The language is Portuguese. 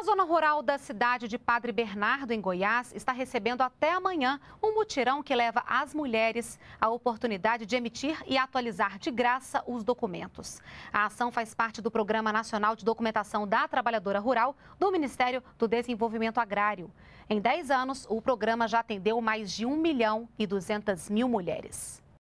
A zona rural da cidade de Padre Bernardo, em Goiás, está recebendo até amanhã um mutirão que leva as mulheres a oportunidade de emitir e atualizar de graça os documentos. A ação faz parte do Programa Nacional de Documentação da Trabalhadora Rural do Ministério do Desenvolvimento Agrário. Em 10 anos, o programa já atendeu mais de 1 milhão e 200 mil mulheres.